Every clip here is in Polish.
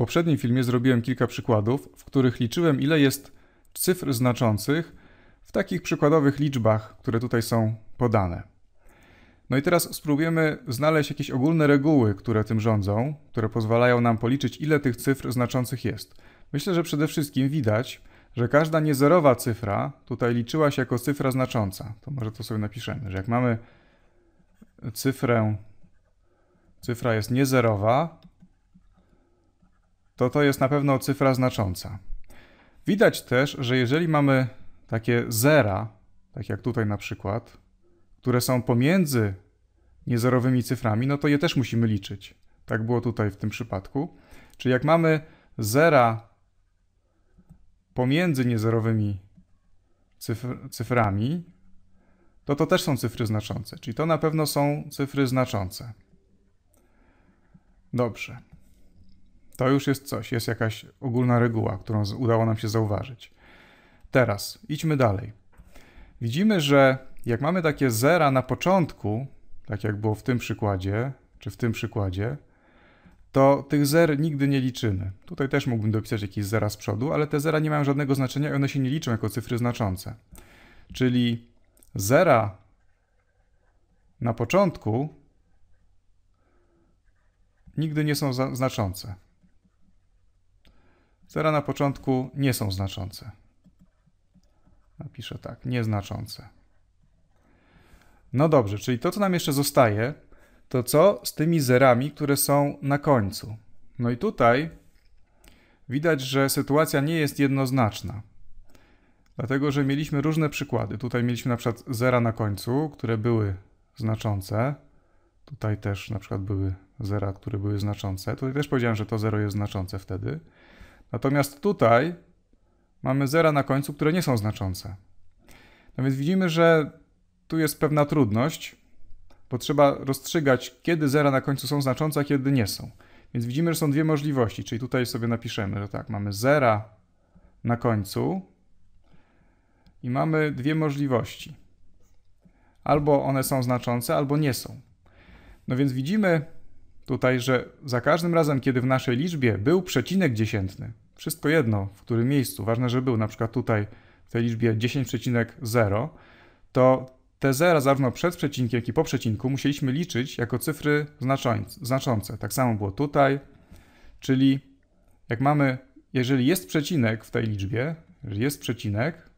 poprzednim filmie zrobiłem kilka przykładów, w których liczyłem ile jest cyfr znaczących w takich przykładowych liczbach, które tutaj są podane. No i teraz spróbujemy znaleźć jakieś ogólne reguły, które tym rządzą, które pozwalają nam policzyć ile tych cyfr znaczących jest. Myślę, że przede wszystkim widać, że każda niezerowa cyfra tutaj liczyła się jako cyfra znacząca. To może to sobie napiszemy, że jak mamy cyfrę, cyfra jest niezerowa, to to jest na pewno cyfra znacząca. Widać też, że jeżeli mamy takie zera, tak jak tutaj na przykład, które są pomiędzy niezerowymi cyframi, no to je też musimy liczyć. Tak było tutaj w tym przypadku. Czyli jak mamy zera pomiędzy niezerowymi cyfr cyframi, to to też są cyfry znaczące. Czyli to na pewno są cyfry znaczące. Dobrze. To już jest coś, jest jakaś ogólna reguła, którą udało nam się zauważyć. Teraz idźmy dalej. Widzimy, że jak mamy takie zera na początku, tak jak było w tym przykładzie, czy w tym przykładzie, to tych zer nigdy nie liczymy. Tutaj też mógłbym dopisać jakieś zera z przodu, ale te zera nie mają żadnego znaczenia i one się nie liczą jako cyfry znaczące. Czyli zera na początku nigdy nie są znaczące. Zera na początku nie są znaczące. Napiszę tak, nieznaczące. No dobrze, czyli to, co nam jeszcze zostaje, to co z tymi zerami, które są na końcu? No i tutaj widać, że sytuacja nie jest jednoznaczna. Dlatego, że mieliśmy różne przykłady. Tutaj mieliśmy na przykład zera na końcu, które były znaczące. Tutaj też na przykład były zera, które były znaczące. Tutaj też powiedziałem, że to zero jest znaczące wtedy. Natomiast tutaj mamy zera na końcu, które nie są znaczące. No więc widzimy, że tu jest pewna trudność, bo trzeba rozstrzygać, kiedy zera na końcu są znaczące, a kiedy nie są. Więc widzimy, że są dwie możliwości, czyli tutaj sobie napiszemy, że tak, mamy zera na końcu i mamy dwie możliwości. Albo one są znaczące, albo nie są. No więc widzimy tutaj, że za każdym razem, kiedy w naszej liczbie był przecinek dziesiętny, wszystko jedno, w którym miejscu, ważne, że był na przykład tutaj w tej liczbie 10,0, to te zera zarówno przed przecinkiem, jak i po przecinku musieliśmy liczyć jako cyfry znaczące. Tak samo było tutaj, czyli jak mamy, jeżeli jest przecinek w tej liczbie, jeżeli jest przecinek,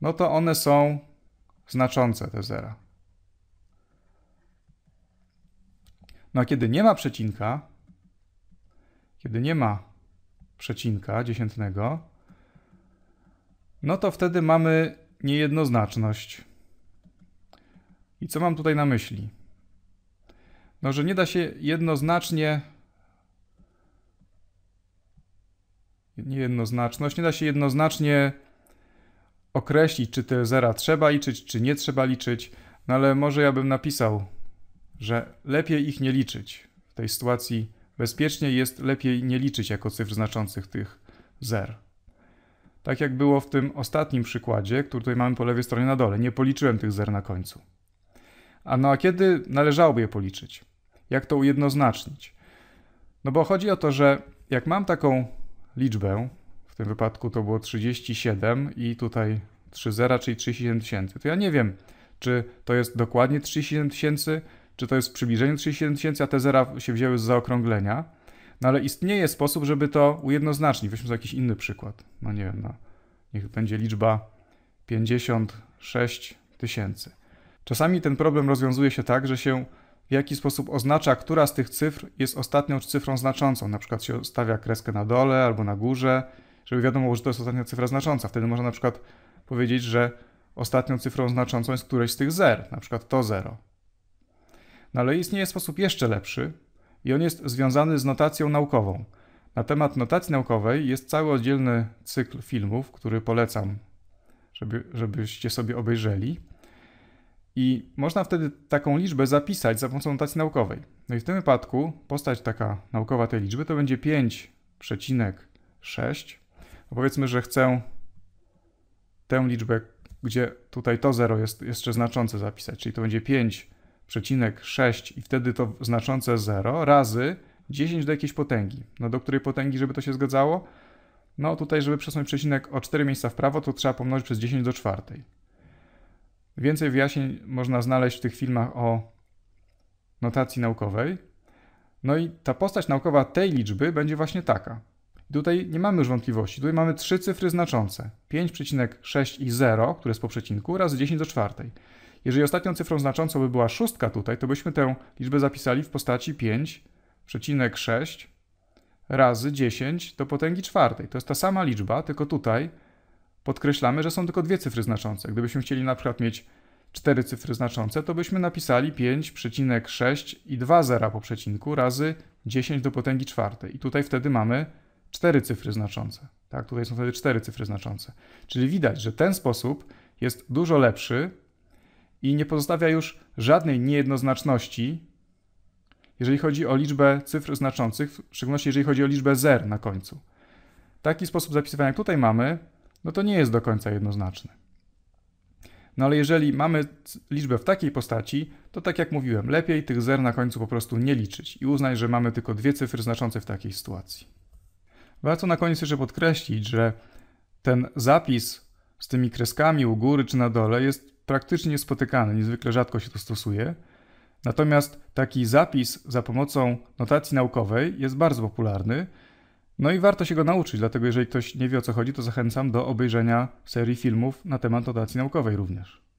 no to one są znaczące, te zera. No a kiedy nie ma przecinka, kiedy nie ma przecinka dziesiętnego, no to wtedy mamy niejednoznaczność. I co mam tutaj na myśli? No, że nie da się jednoznacznie. Niejednoznaczność, nie da się jednoznacznie określić, czy te zera trzeba liczyć, czy nie trzeba liczyć, no ale może ja bym napisał, że lepiej ich nie liczyć w tej sytuacji Bezpiecznie jest lepiej nie liczyć jako cyfr znaczących tych zer. Tak jak było w tym ostatnim przykładzie, który tutaj mamy po lewej stronie na dole. Nie policzyłem tych zer na końcu. A no a kiedy należałoby je policzyć? Jak to ujednoznacznić? No bo chodzi o to, że jak mam taką liczbę, w tym wypadku to było 37 i tutaj 3 zera, czyli 37 tysięcy, to ja nie wiem, czy to jest dokładnie 37 tysięcy, czy to jest przybliżenie 37 tysięcy, a te zera się wzięły z zaokrąglenia. No ale istnieje sposób, żeby to ujednoznacznić. Weźmy za jakiś inny przykład. No nie wiem, no, niech będzie liczba 56 tysięcy. Czasami ten problem rozwiązuje się tak, że się w jaki sposób oznacza, która z tych cyfr jest ostatnią cyfrą znaczącą. Na przykład się stawia kreskę na dole albo na górze, żeby wiadomo, że to jest ostatnia cyfra znacząca. Wtedy można na przykład powiedzieć, że ostatnią cyfrą znaczącą jest któreś z tych zer, na przykład to zero. No ale istnieje sposób jeszcze lepszy i on jest związany z notacją naukową. Na temat notacji naukowej jest cały oddzielny cykl filmów, który polecam, żeby, żebyście sobie obejrzeli. I można wtedy taką liczbę zapisać za pomocą notacji naukowej. No i w tym wypadku postać taka naukowa tej liczby to będzie 5,6. No powiedzmy, że chcę tę liczbę, gdzie tutaj to 0 jest jeszcze znaczące zapisać, czyli to będzie 5,6 0,6 i wtedy to znaczące 0 razy 10 do jakiejś potęgi. No do której potęgi, żeby to się zgadzało? No tutaj, żeby przesunąć przecinek o 4 miejsca w prawo, to trzeba pomnożyć przez 10 do czwartej. Więcej wyjaśnień można znaleźć w tych filmach o notacji naukowej. No i ta postać naukowa tej liczby będzie właśnie taka. Tutaj nie mamy już wątpliwości. Tutaj mamy trzy cyfry znaczące. 5,6 i 0, które jest po przecinku, razy 10 do czwartej. Jeżeli ostatnią cyfrą znaczącą by była szóstka tutaj, to byśmy tę liczbę zapisali w postaci 5,6 razy 10 do potęgi czwartej. To jest ta sama liczba, tylko tutaj podkreślamy, że są tylko dwie cyfry znaczące. Gdybyśmy chcieli na przykład mieć cztery cyfry znaczące, to byśmy napisali 5,6 i 2 zera po przecinku razy 10 do potęgi czwartej. I tutaj wtedy mamy cztery cyfry znaczące. Tak, tutaj są wtedy cztery cyfry znaczące. Czyli widać, że ten sposób jest dużo lepszy i nie pozostawia już żadnej niejednoznaczności, jeżeli chodzi o liczbę cyfr znaczących, w szczególności jeżeli chodzi o liczbę zer na końcu. Taki sposób zapisywania, jak tutaj mamy, no to nie jest do końca jednoznaczny. No ale jeżeli mamy liczbę w takiej postaci, to tak jak mówiłem, lepiej tych zer na końcu po prostu nie liczyć i uznać, że mamy tylko dwie cyfry znaczące w takiej sytuacji. Warto na koniec jeszcze podkreślić, że ten zapis z tymi kreskami u góry czy na dole jest praktycznie niespotykany, niezwykle rzadko się to stosuje. Natomiast taki zapis za pomocą notacji naukowej jest bardzo popularny. No i warto się go nauczyć, dlatego jeżeli ktoś nie wie o co chodzi, to zachęcam do obejrzenia serii filmów na temat notacji naukowej również.